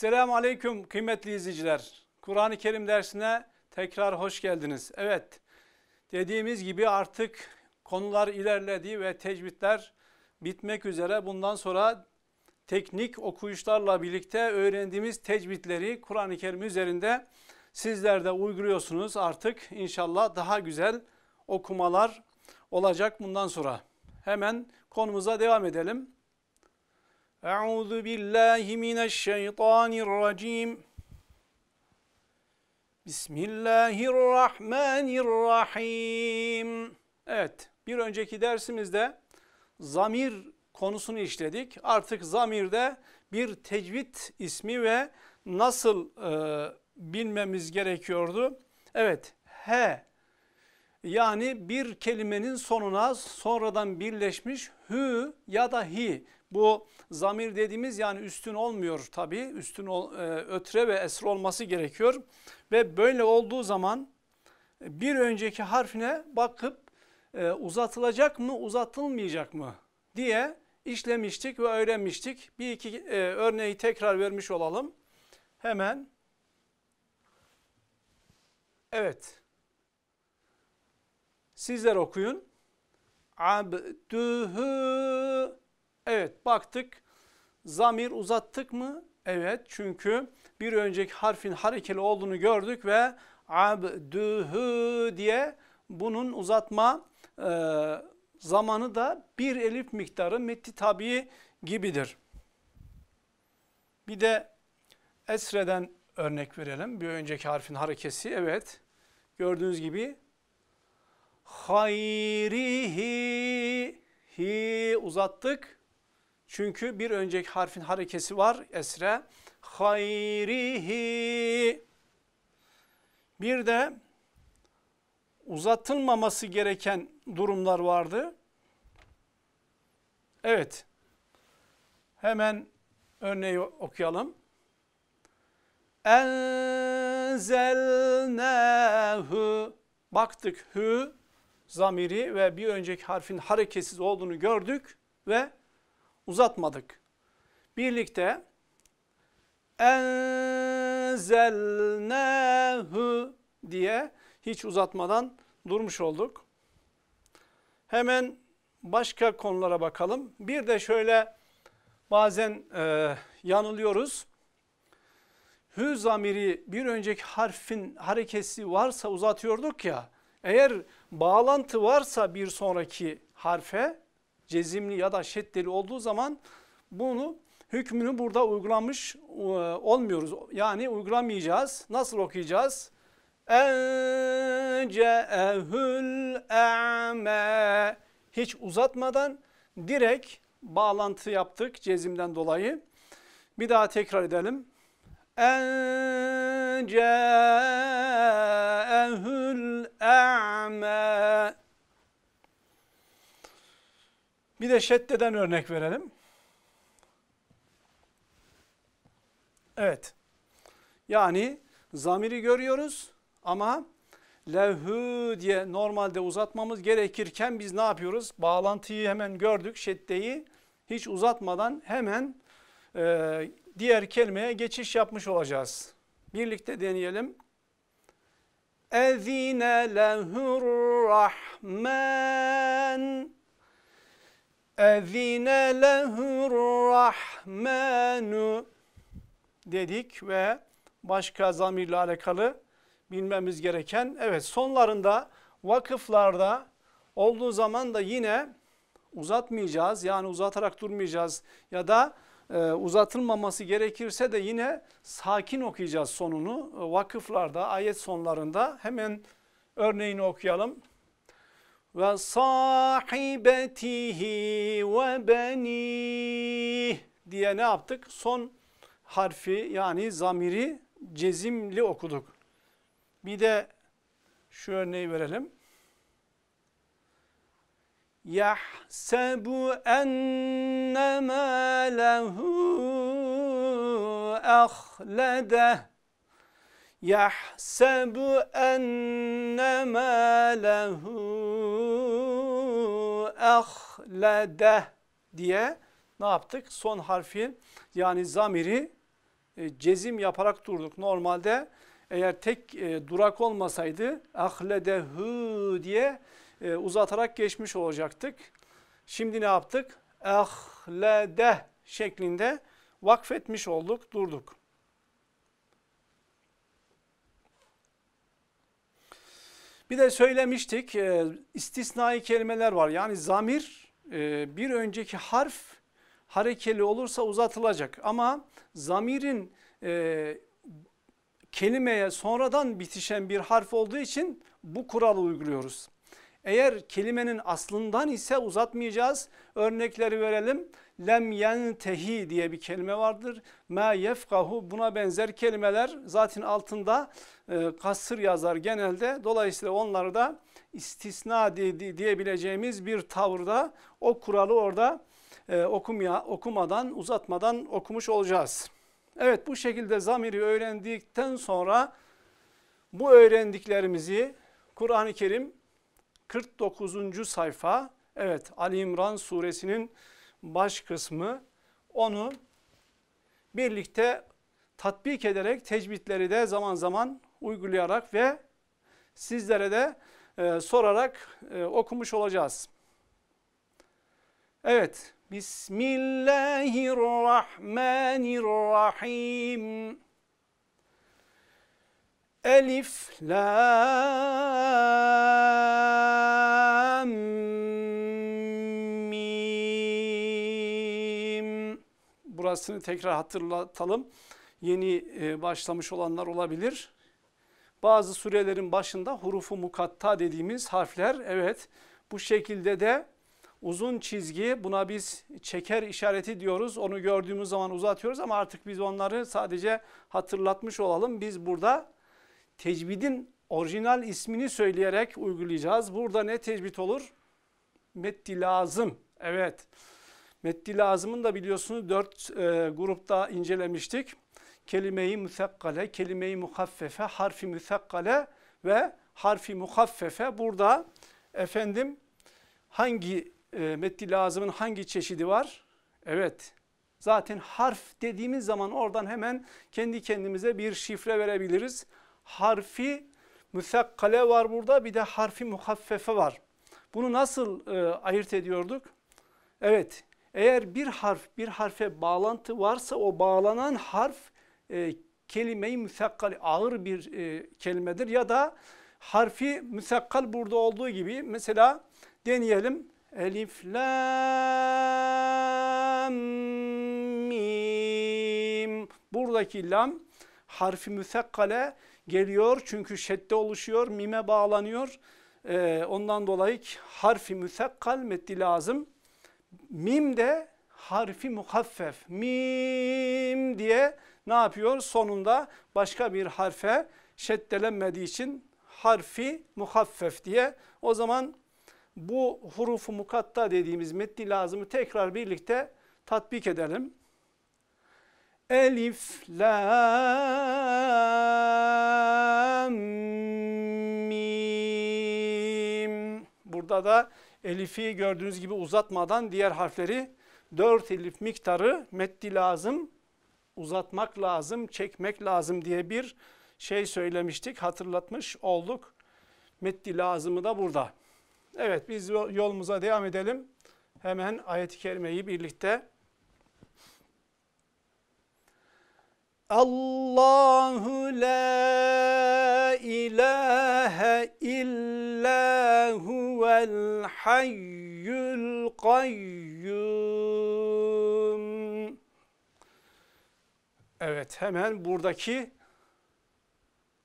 Selamun Aleyküm kıymetli izleyiciler. Kur'an-ı Kerim dersine tekrar hoş geldiniz. Evet dediğimiz gibi artık konular ilerledi ve tecvidler bitmek üzere. Bundan sonra teknik okuyuşlarla birlikte öğrendiğimiz tecvidleri Kur'an-ı Kerim üzerinde sizler de uyguluyorsunuz. Artık inşallah daha güzel okumalar olacak bundan sonra. Hemen konumuza devam edelim. أعوذ بالله من الشيطان الرجيم بسم الله الرحمن الرحيم Evet, bir önceki dersimizde zamir konusunu işledik. Artık zamirde bir tecvid ismi ve nasıl e, bilmemiz gerekiyordu. Evet, he yani bir kelimenin sonuna sonradan birleşmiş hü ya da hi bu zamir dediğimiz yani üstün olmuyor tabi. Üstün e, ötre ve esr olması gerekiyor. Ve böyle olduğu zaman e, bir önceki harfine bakıp e, uzatılacak mı uzatılmayacak mı diye işlemiştik ve öğrenmiştik. Bir iki örneği tekrar vermiş olalım. Hemen. Evet. Sizler okuyun. Abdühü Evet baktık. Zamir uzattık mı? Evet çünkü bir önceki harfin harekeli olduğunu gördük ve abdühü diye bunun uzatma e, zamanı da bir elif miktarı metti tabi gibidir. Bir de esreden örnek verelim. Bir önceki harfin harekesi evet gördüğünüz gibi hayrihi hi uzattık. Çünkü bir önceki harfin harekesi var esre. Hayrihi. Bir de uzatılmaması gereken durumlar vardı. Evet. Hemen örneği okuyalım. Enzelnehu. Baktık hü zamiri ve bir önceki harfin hareketsiz olduğunu gördük ve uzatmadık. Birlikte Enzelnehu diye hiç uzatmadan durmuş olduk. Hemen başka konulara bakalım. Bir de şöyle bazen e, yanılıyoruz. Hü zamiri bir önceki harfin harekesi varsa uzatıyorduk ya. Eğer bağlantı varsa bir sonraki harfe cezimli ya da şeddeli olduğu zaman bunu hükmünü burada uygulamış e, olmuyoruz. Yani uygulamayacağız. Nasıl okuyacağız? Ence'ehül e'me hiç uzatmadan direkt bağlantı yaptık cezimden dolayı. Bir daha tekrar edelim. Ence'ehül e'me bir de şeddeden örnek verelim. Evet. Yani zamiri görüyoruz ama levhü diye normalde uzatmamız gerekirken biz ne yapıyoruz? Bağlantıyı hemen gördük, şeddeyi hiç uzatmadan hemen e, diğer kelimeye geçiş yapmış olacağız. Birlikte deneyelim. Ezine lehur rahman Ezine lehurrahmanu dedik ve başka zamirle alakalı bilmemiz gereken evet sonlarında vakıflarda olduğu zaman da yine uzatmayacağız. Yani uzatarak durmayacağız ya da e, uzatılmaması gerekirse de yine sakin okuyacağız sonunu. vakıflarda ayet sonlarında hemen örneğini okuyalım ve sahibetihi ve beni diye ne yaptık? Son harfi yani zamiri cezimli okuduk. Bir de şu örneği verelim. Yahsebu enne ma lehu ahlede Yahsebu enne ma lehu ehlede ah, diye ne yaptık? Son harfin yani zamiri e, cezim yaparak durduk. Normalde eğer tek e, durak olmasaydı ahledehü diye e, uzatarak geçmiş olacaktık. Şimdi ne yaptık? Ahlede şeklinde vakfetmiş olduk, durduk. Bir de söylemiştik e, istisnai kelimeler var. Yani zamir e, bir önceki harf harekeli olursa uzatılacak. Ama zamirin e, kelimeye sonradan bitişen bir harf olduğu için bu kuralı uyguluyoruz. Eğer kelimenin aslından ise uzatmayacağız. Örnekleri verelim. Lem yentehi diye bir kelime vardır. Ma yefkahu buna benzer kelimeler zaten altında e, kasır yazar genelde. Dolayısıyla onları da istisna diyebileceğimiz bir tavırda o kuralı orada e, okumaya, okumadan uzatmadan okumuş olacağız. Evet bu şekilde zamiri öğrendikten sonra bu öğrendiklerimizi Kur'an-ı Kerim 49. sayfa evet Ali İmran suresinin baş kısmı onu birlikte tatbik ederek tecbitleri de zaman zaman uygulayarak ve sizlere de e, sorarak e, okumuş olacağız. Evet. Bismillahirrahmanirrahim. Elif, la, Mim. Burasını tekrar hatırlatalım. Yeni e, başlamış olanlar olabilir. Bazı surelerin başında hurufu mukatta dediğimiz harfler evet bu şekilde de uzun çizgi buna biz çeker işareti diyoruz. Onu gördüğümüz zaman uzatıyoruz ama artık biz onları sadece hatırlatmış olalım. Biz burada tecvidin orijinal ismini söyleyerek uygulayacağız. Burada ne tecbit olur? Metti lazım. Evet. Metti lazımın da biliyorsunuz dört e, grupta incelemiştik. Kelimeyi müsekkale, kelimeyi muhaffefe, harfi müsekkale ve harfi muhaffefe. Burada efendim hangi e, metti lazımın hangi çeşidi var? Evet. Zaten harf dediğimiz zaman oradan hemen kendi kendimize bir şifre verebiliriz. Harfi müsekkale var burada bir de harfi muhaffefe var. Bunu nasıl e, ayırt ediyorduk? Evet eğer bir harf bir harfe bağlantı varsa o bağlanan harf e, kelimeyi müsekkal ağır bir e, kelimedir ya da harfi müsekkal burada olduğu gibi mesela deneyelim elif lam mim buradaki lam harfi müsekkale geliyor. Çünkü şedde oluşuyor, mime bağlanıyor. Ee, ondan dolayı harfi müsekkal metni lazım. Mim de harfi muhaffef. Mim diye ne yapıyor? Sonunda başka bir harfe şeddelenmediği için harfi muhaffef diye. O zaman bu hurufu mukatta dediğimiz metni lazımı tekrar birlikte tatbik edelim. Elif, la, Hamim. Burada da elifi gördüğünüz gibi uzatmadan diğer harfleri 4 elif miktarı metti lazım, uzatmak lazım, çekmek lazım diye bir şey söylemiştik, hatırlatmış olduk. Metti lazımı da burada. Evet biz yolumuza devam edelim. Hemen ayet-i kerimeyi birlikte Allahu la ilahe illa huvel hayyul kayyum. Evet hemen buradaki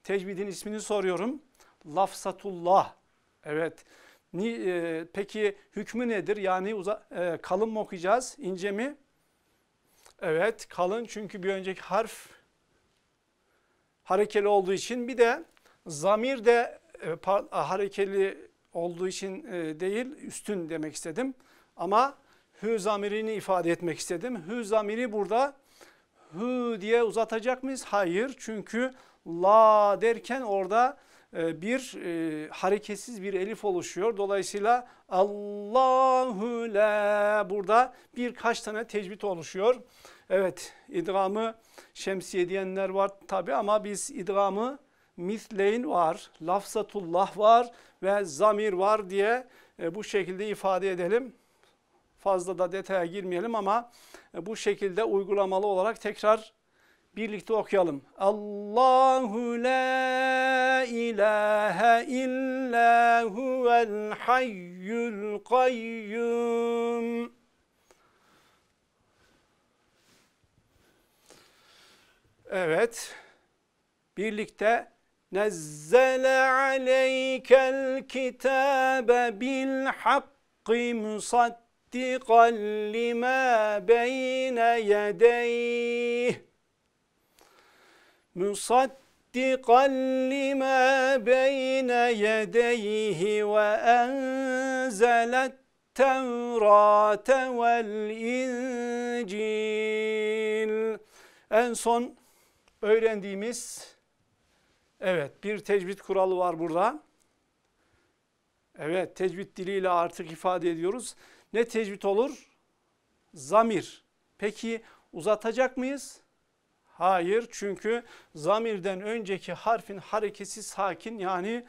tecvidin ismini soruyorum. Lafzatullah. Evet. E, peki hükmü nedir? Yani e, kalın mı okuyacağız, ince mi? Evet kalın çünkü bir önceki harf harekeli olduğu için bir de zamir de e, harekeli olduğu için e, değil üstün demek istedim. Ama hü zamirini ifade etmek istedim. Hü zamiri burada hü diye uzatacak mıyız? Hayır çünkü la derken orada e, bir e, hareketsiz bir elif oluşuyor. Dolayısıyla Allahu la burada birkaç tane tecbit oluşuyor. Evet idgamı şemsiye diyenler var tabi ama biz idgamı misleyn var, lafzatullah var ve zamir var diye e, bu şekilde ifade edelim. Fazla da detaya girmeyelim ama e, bu şekilde uygulamalı olarak tekrar Birlikte okuyalım. Allahu la ilahe illa huvel hayyul kayyum. Evet. Birlikte Nezzele aleykel kitabe bil hakkı musaddiqan lima beyne yedeyh. مصدقا لما ve يديه وأنزل التوراة والإنجيل En son öğrendiğimiz evet bir tecvid kuralı var burada. Evet tecvid diliyle artık ifade ediyoruz. Ne tecvid olur? Zamir. Peki uzatacak mıyız? Hayır çünkü zamirden önceki harfin harekesi sakin yani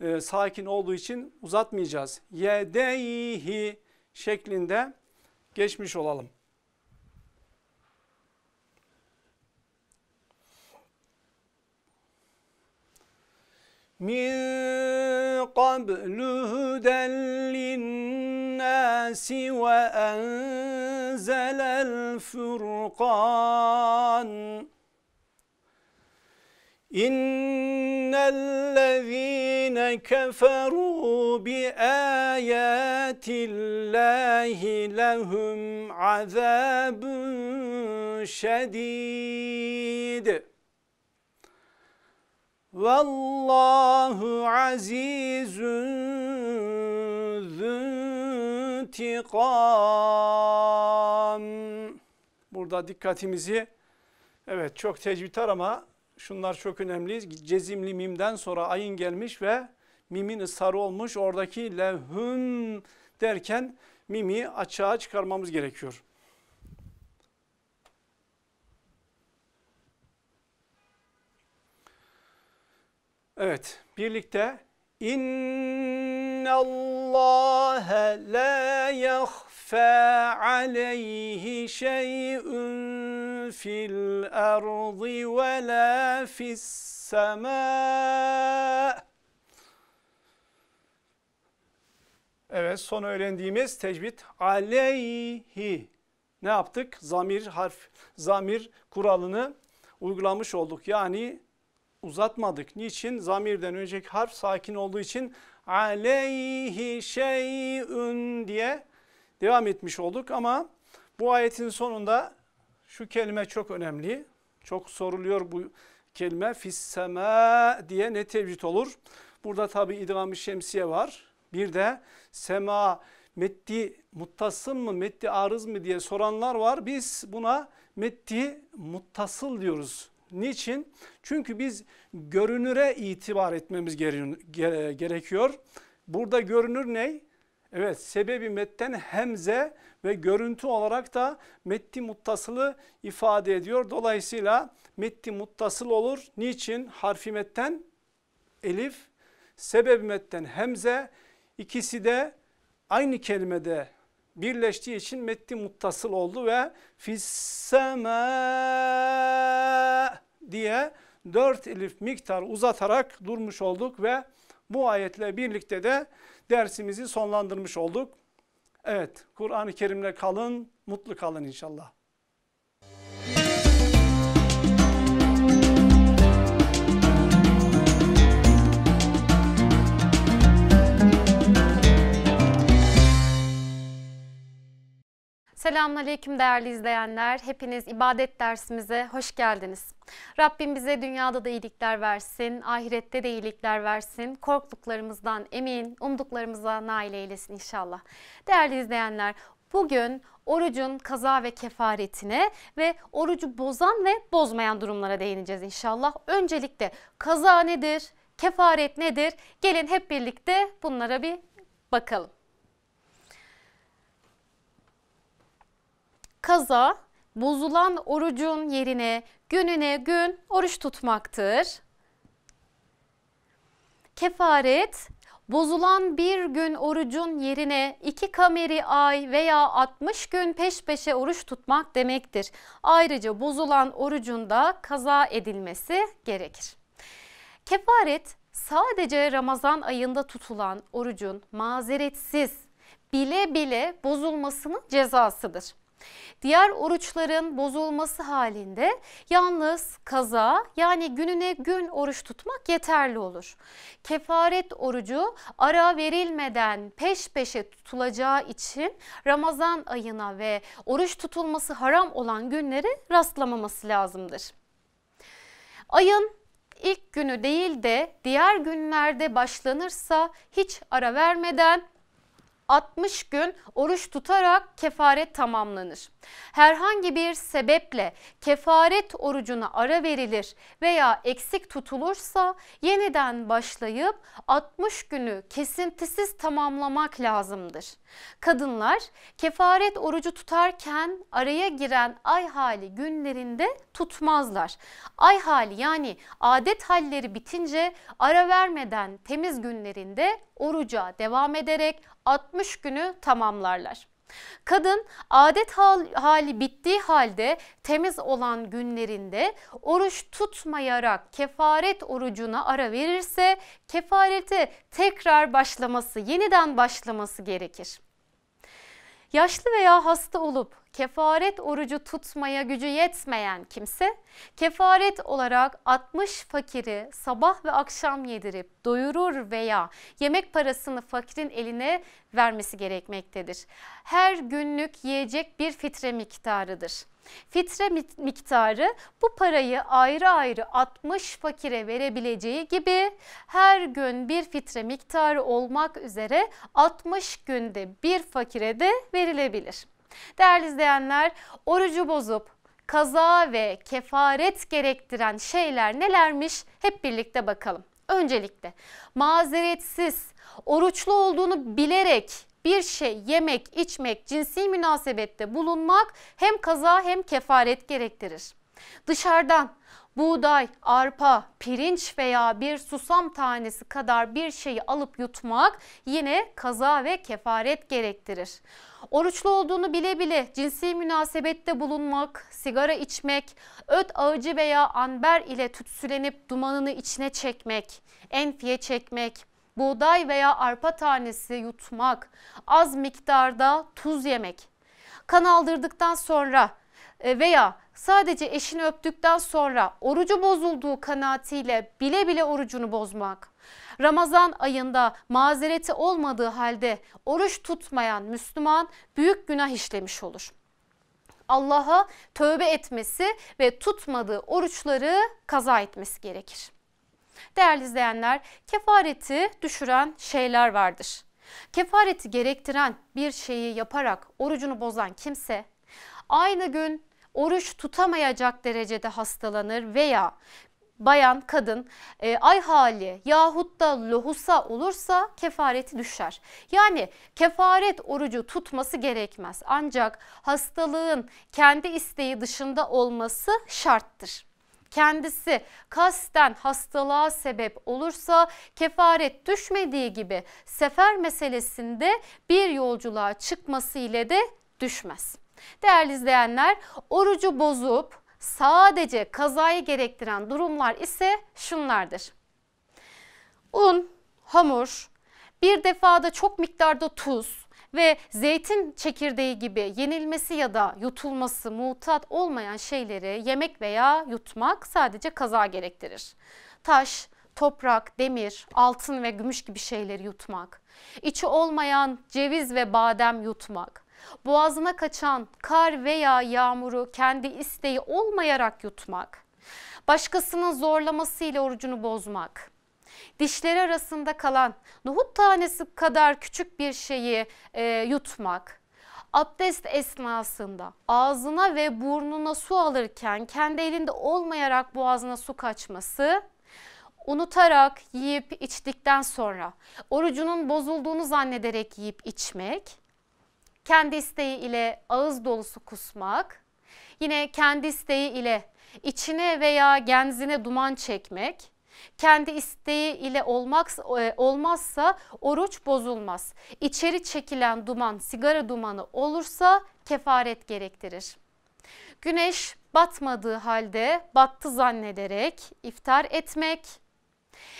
e, sakin olduğu için uzatmayacağız. Yedeyhi şeklinde geçmiş olalım. min qablu huden linnâsi ve enzelel furqan إن الذين كفروا بآيات الله لهم عذاب شديد والله عزيز ذو intikam. Burada dikkatimizi evet çok tecvitar ama şunlar çok önemli. Cezimli mimden sonra ayın gelmiş ve mimin ısrarı olmuş. Oradaki lehün derken mimi açığa çıkarmamız gerekiyor. Evet birlikte İnna Allah la yahfa aleyhi şey'un في الأرض ولا في السماء Evet son öğrendiğimiz tecvid aleyhi ne yaptık? Zamir harf zamir kuralını uygulamış olduk. Yani uzatmadık. Niçin? Zamirden önceki harf sakin olduğu için aleyhi şeyün diye devam etmiş olduk ama bu ayetin sonunda şu kelime çok önemli. Çok soruluyor bu kelime. Fissema diye ne tevcid olur? Burada tabi idgam-ı şemsiye var. Bir de sema metti muttasıl mı metti arız mı diye soranlar var. Biz buna metti muttasıl diyoruz. Niçin? Çünkü biz görünüre itibar etmemiz gerekiyor. Burada görünür ne? Evet sebebi metten hemze ve görüntü olarak da metti muttasılı ifade ediyor. Dolayısıyla metti muttasıl olur. Niçin? Harfi metten elif, sebebi metten hemze ikisi de aynı kelimede birleştiği için metti muttasıl oldu ve fissema diye dört elif miktar uzatarak durmuş olduk ve bu ayetle birlikte de dersimizi sonlandırmış olduk. Evet Kur'an-ı Kerim'le kalın, mutlu kalın inşallah. Selamünaleyküm değerli izleyenler. Hepiniz ibadet dersimize hoş geldiniz. Rabbim bize dünyada da iyilikler versin, ahirette de iyilikler versin. Korktuklarımızdan emin, umduklarımıza nail eylesin inşallah. Değerli izleyenler, bugün orucun kaza ve kefaretine ve orucu bozan ve bozmayan durumlara değineceğiz inşallah. Öncelikle kaza nedir? Kefaret nedir? Gelin hep birlikte bunlara bir bakalım. kaza bozulan orucun yerine gününe gün oruç tutmaktır. Kefaret bozulan bir gün orucun yerine iki kameri ay veya 60 gün peş peşe oruç tutmak demektir. Ayrıca bozulan orucun da kaza edilmesi gerekir. Kefaret sadece Ramazan ayında tutulan orucun mazeretsiz bile bile bozulmasının cezasıdır. Diğer oruçların bozulması halinde yalnız kaza yani gününe gün oruç tutmak yeterli olur. Kefaret orucu ara verilmeden peş peşe tutulacağı için Ramazan ayına ve oruç tutulması haram olan günlere rastlamaması lazımdır. Ayın ilk günü değil de diğer günlerde başlanırsa hiç ara vermeden 60 gün oruç tutarak kefaret tamamlanır. Herhangi bir sebeple kefaret orucuna ara verilir veya eksik tutulursa yeniden başlayıp 60 günü kesintisiz tamamlamak lazımdır. Kadınlar kefaret orucu tutarken araya giren ay hali günlerinde tutmazlar. Ay hali yani adet halleri bitince ara vermeden temiz günlerinde oruca devam ederek 60 günü tamamlarlar. Kadın adet hal, hali bittiği halde temiz olan günlerinde oruç tutmayarak kefaret orucuna ara verirse kefareti tekrar başlaması, yeniden başlaması gerekir. Yaşlı veya hasta olup kefaret orucu tutmaya gücü yetmeyen kimse kefaret olarak 60 fakiri sabah ve akşam yedirip doyurur veya yemek parasını fakirin eline vermesi gerekmektedir. Her günlük yiyecek bir fitre miktarıdır. Fitre miktarı bu parayı ayrı ayrı 60 fakire verebileceği gibi her gün bir fitre miktarı olmak üzere 60 günde bir fakire de verilebilir. Değerli izleyenler orucu bozup kaza ve kefaret gerektiren şeyler nelermiş hep birlikte bakalım. Öncelikle mazeretsiz, oruçlu olduğunu bilerek bir şey yemek, içmek, cinsi münasebette bulunmak hem kaza hem kefaret gerektirir. Dışarıdan buğday, arpa, pirinç veya bir susam tanesi kadar bir şeyi alıp yutmak yine kaza ve kefaret gerektirir. Oruçlu olduğunu bile bile cinsi münasebette bulunmak, sigara içmek, öt ağacı veya anber ile tütsülenip dumanını içine çekmek, enfiye çekmek, buğday veya arpa tanesi yutmak, az miktarda tuz yemek, kan aldırdıktan sonra e, veya sadece eşini öptükten sonra orucu bozulduğu kanaatiyle bile bile orucunu bozmak. Ramazan ayında mazereti olmadığı halde oruç tutmayan Müslüman büyük günah işlemiş olur. Allah'a tövbe etmesi ve tutmadığı oruçları kaza etmesi gerekir. Değerli izleyenler, kefareti düşüren şeyler vardır. Kefareti gerektiren bir şeyi yaparak orucunu bozan kimse aynı gün oruç tutamayacak derecede hastalanır veya bayan, kadın e, ay hali yahut da lohusa olursa kefareti düşer. Yani kefaret orucu tutması gerekmez ancak hastalığın kendi isteği dışında olması şarttır kendisi kasten hastalığa sebep olursa kefaret düşmediği gibi sefer meselesinde bir yolculuğa çıkması ile de düşmez. Değerli izleyenler orucu bozup sadece kazayı gerektiren durumlar ise şunlardır. Un, hamur, bir defada çok miktarda tuz ve zeytin çekirdeği gibi yenilmesi ya da yutulması mutat olmayan şeyleri yemek veya yutmak sadece kaza gerektirir. Taş, toprak, demir, altın ve gümüş gibi şeyleri yutmak, içi olmayan ceviz ve badem yutmak, boğazına kaçan kar veya yağmuru kendi isteği olmayarak yutmak, başkasının zorlamasıyla orucunu bozmak, dişleri arasında kalan nohut tanesi kadar küçük bir şeyi e, yutmak, abdest esnasında ağzına ve burnuna su alırken kendi elinde olmayarak boğazına su kaçması, unutarak yiyip içtikten sonra orucunun bozulduğunu zannederek yiyip içmek, kendi isteği ile ağız dolusu kusmak, yine kendi isteği ile içine veya genzine duman çekmek, kendi isteği ile olmaks e, olmazsa oruç bozulmaz. İçeri çekilen duman sigara dumanı olursa kefaret gerektirir. Güneş batmadığı halde battı zannederek iftar etmek,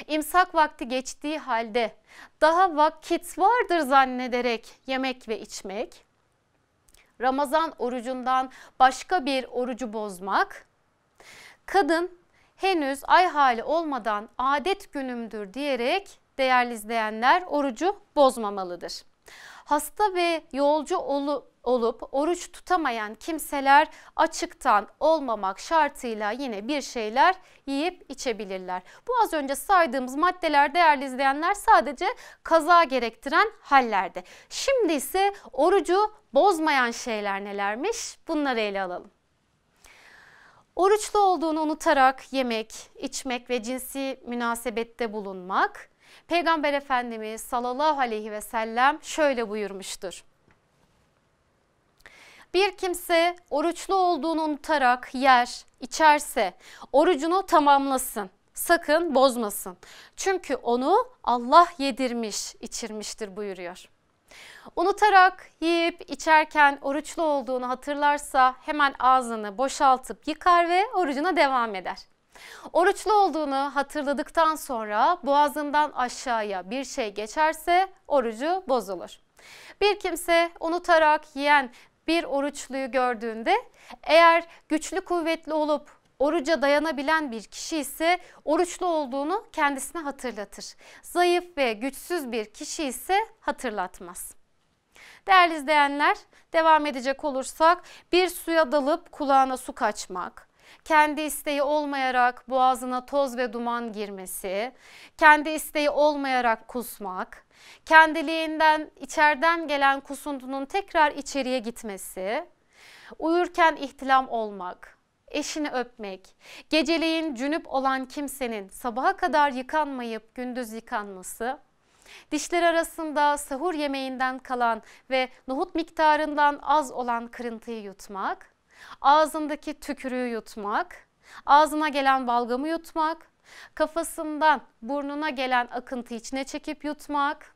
İmsak vakti geçtiği halde daha vakit vardır zannederek yemek ve içmek, Ramazan orucundan başka bir orucu bozmak, kadın henüz ay hali olmadan adet günümdür diyerek değerli izleyenler orucu bozmamalıdır hasta ve yolcu olup olup oruç tutamayan kimseler açıktan olmamak şartıyla yine bir şeyler yiyip içebilirler. Bu az önce saydığımız maddeler değerli izleyenler sadece kaza gerektiren hallerde. Şimdi ise orucu bozmayan şeyler nelermiş bunları ele alalım. Oruçlu olduğunu unutarak yemek, içmek ve cinsi münasebette bulunmak, Peygamber Efendimiz sallallahu aleyhi ve sellem şöyle buyurmuştur. Bir kimse oruçlu olduğunu unutarak yer, içerse orucunu tamamlasın. Sakın bozmasın. Çünkü onu Allah yedirmiş, içirmiştir buyuruyor. Unutarak yiyip içerken oruçlu olduğunu hatırlarsa hemen ağzını boşaltıp yıkar ve orucuna devam eder. Oruçlu olduğunu hatırladıktan sonra boğazından aşağıya bir şey geçerse orucu bozulur. Bir kimse unutarak yiyen bir oruçluyu gördüğünde eğer güçlü kuvvetli olup oruca dayanabilen bir kişi ise oruçlu olduğunu kendisine hatırlatır. Zayıf ve güçsüz bir kişi ise hatırlatmaz. Değerli izleyenler devam edecek olursak bir suya dalıp kulağına su kaçmak, kendi isteği olmayarak boğazına toz ve duman girmesi, kendi isteği olmayarak kusmak, kendiliğinden içeriden gelen kusuntunun tekrar içeriye gitmesi, uyurken ihtilam olmak, eşini öpmek, geceleyin cünüp olan kimsenin sabaha kadar yıkanmayıp gündüz yıkanması, dişler arasında sahur yemeğinden kalan ve nohut miktarından az olan kırıntıyı yutmak, ağzındaki tükürüğü yutmak, ağzına gelen balgamı yutmak, kafasından burnuna gelen akıntı içine çekip yutmak,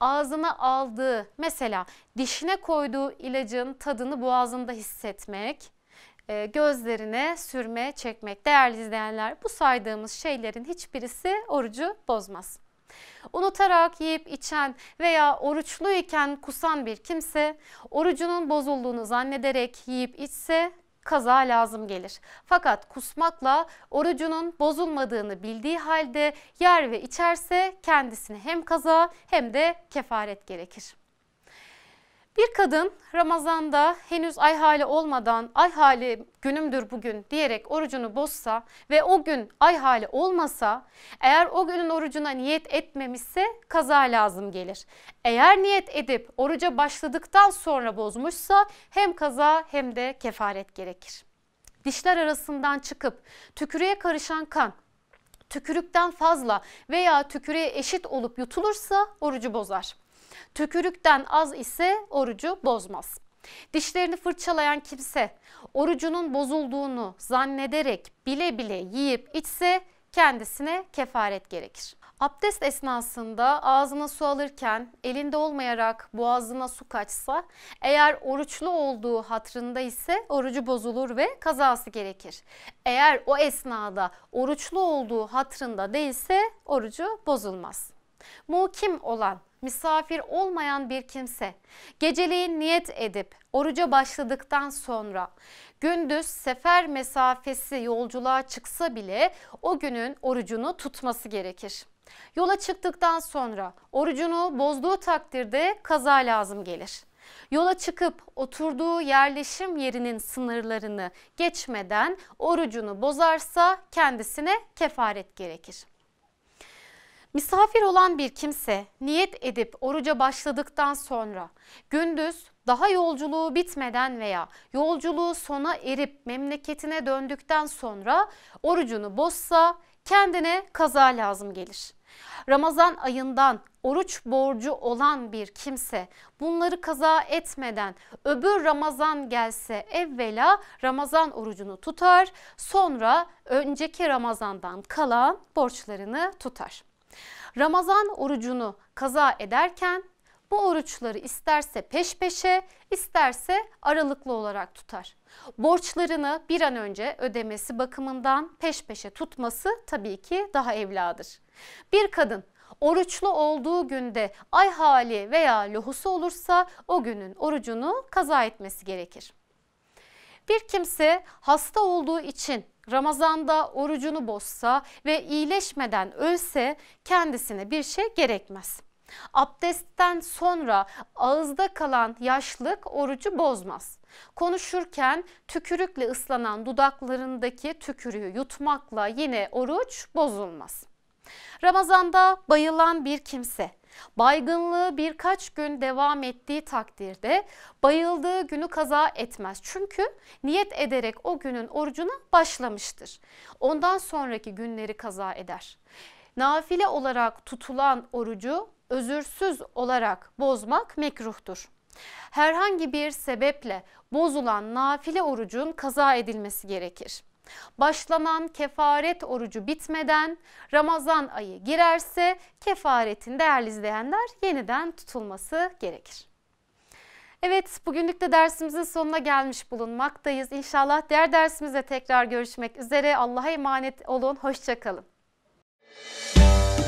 ağzına aldığı mesela dişine koyduğu ilacın tadını boğazında hissetmek, e, gözlerine sürme çekmek. Değerli izleyenler bu saydığımız şeylerin hiçbirisi orucu bozmaz. Unutarak yiyip içen veya oruçluyken kusan bir kimse orucunun bozulduğunu zannederek yiyip içse kaza lazım gelir. Fakat kusmakla orucunun bozulmadığını bildiği halde yer ve içerse kendisine hem kaza hem de kefaret gerekir. Bir kadın Ramazan'da henüz ay hali olmadan ay hali günümdür bugün diyerek orucunu bozsa ve o gün ay hali olmasa eğer o günün orucuna niyet etmemişse kaza lazım gelir. Eğer niyet edip oruca başladıktan sonra bozmuşsa hem kaza hem de kefaret gerekir. Dişler arasından çıkıp tükürüğe karışan kan tükürükten fazla veya tükürüğe eşit olup yutulursa orucu bozar. Tükürükten az ise orucu bozmaz. Dişlerini fırçalayan kimse orucunun bozulduğunu zannederek bile bile yiyip içse kendisine kefaret gerekir. Abdest esnasında ağzına su alırken elinde olmayarak boğazına su kaçsa eğer oruçlu olduğu hatrında ise orucu bozulur ve kazası gerekir. Eğer o esnada oruçlu olduğu hatrında değilse orucu bozulmaz. Mukim olan, misafir olmayan bir kimse geceliğin niyet edip oruca başladıktan sonra gündüz sefer mesafesi yolculuğa çıksa bile o günün orucunu tutması gerekir. Yola çıktıktan sonra orucunu bozduğu takdirde kaza lazım gelir. Yola çıkıp oturduğu yerleşim yerinin sınırlarını geçmeden orucunu bozarsa kendisine kefaret gerekir. Misafir olan bir kimse niyet edip oruca başladıktan sonra gündüz daha yolculuğu bitmeden veya yolculuğu sona erip memleketine döndükten sonra orucunu bozsa kendine kaza lazım gelir. Ramazan ayından oruç borcu olan bir kimse bunları kaza etmeden öbür Ramazan gelse evvela Ramazan orucunu tutar sonra önceki Ramazan'dan kalan borçlarını tutar. Ramazan orucunu kaza ederken bu oruçları isterse peş peşe, isterse aralıklı olarak tutar. Borçlarını bir an önce ödemesi bakımından peş peşe tutması tabii ki daha evladır. Bir kadın oruçlu olduğu günde ay hali veya lohusu olursa o günün orucunu kaza etmesi gerekir. Bir kimse hasta olduğu için Ramazanda orucunu bozsa ve iyileşmeden ölse kendisine bir şey gerekmez. Abdestten sonra ağızda kalan yaşlık orucu bozmaz. Konuşurken tükürükle ıslanan dudaklarındaki tükürüğü yutmakla yine oruç bozulmaz. Ramazanda bayılan bir kimse Baygınlığı birkaç gün devam ettiği takdirde bayıldığı günü kaza etmez. Çünkü niyet ederek o günün orucuna başlamıştır. Ondan sonraki günleri kaza eder. Nafile olarak tutulan orucu özürsüz olarak bozmak mekruhtur. Herhangi bir sebeple bozulan nafile orucun kaza edilmesi gerekir. Başlanan kefaret orucu bitmeden Ramazan ayı girerse kefaretin değerli izleyenler yeniden tutulması gerekir. Evet bugünlük de dersimizin sonuna gelmiş bulunmaktayız. İnşallah diğer dersimizde tekrar görüşmek üzere. Allah'a emanet olun. Hoşçakalın. Müzik